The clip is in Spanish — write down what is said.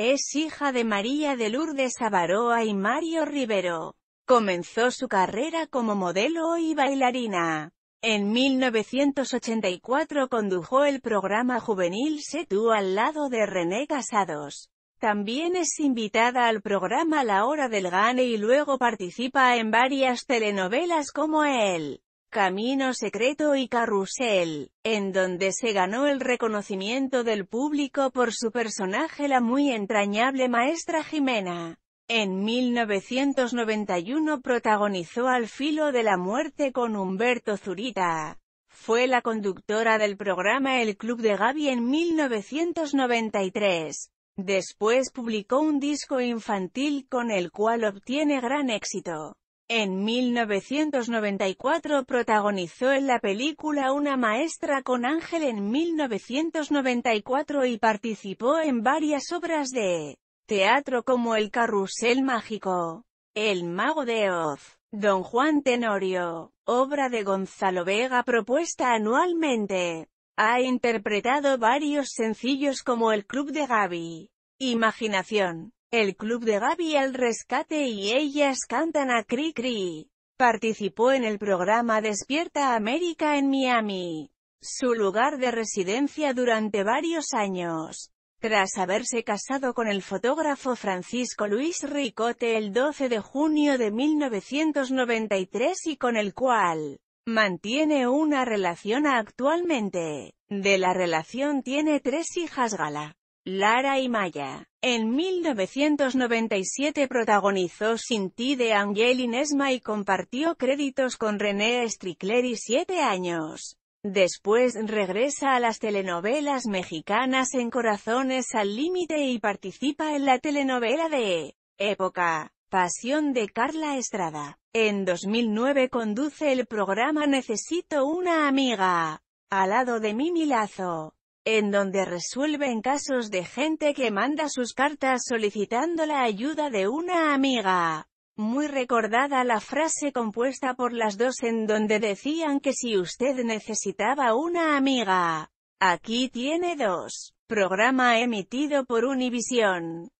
Es hija de María de Lourdes Avaroa y Mario Rivero. Comenzó su carrera como modelo y bailarina. En 1984 condujo el programa juvenil Setú al lado de René Casados. También es invitada al programa La Hora del Gane y luego participa en varias telenovelas como él. Camino Secreto y Carrusel, en donde se ganó el reconocimiento del público por su personaje la muy entrañable maestra Jimena. En 1991 protagonizó Al filo de la muerte con Humberto Zurita. Fue la conductora del programa El Club de Gaby en 1993. Después publicó un disco infantil con el cual obtiene gran éxito. En 1994 protagonizó en la película Una maestra con Ángel en 1994 y participó en varias obras de teatro como El carrusel mágico, El mago de Oz, Don Juan Tenorio, obra de Gonzalo Vega propuesta anualmente. Ha interpretado varios sencillos como El club de Gaby, Imaginación, el club de Gaby el rescate y ellas cantan a Cri Cri. Participó en el programa Despierta América en Miami, su lugar de residencia durante varios años. Tras haberse casado con el fotógrafo Francisco Luis Ricote el 12 de junio de 1993 y con el cual mantiene una relación actualmente. De la relación tiene tres hijas Gala. Lara y Maya. En 1997 protagonizó Sin ti de Angel Inesma y compartió créditos con René y siete años. Después regresa a las telenovelas mexicanas en Corazones al Límite y participa en la telenovela de Época, Pasión de Carla Estrada. En 2009 conduce el programa Necesito una amiga, al lado de Mimi Lazo en donde resuelven casos de gente que manda sus cartas solicitando la ayuda de una amiga. Muy recordada la frase compuesta por las dos en donde decían que si usted necesitaba una amiga, aquí tiene dos. Programa emitido por Univision.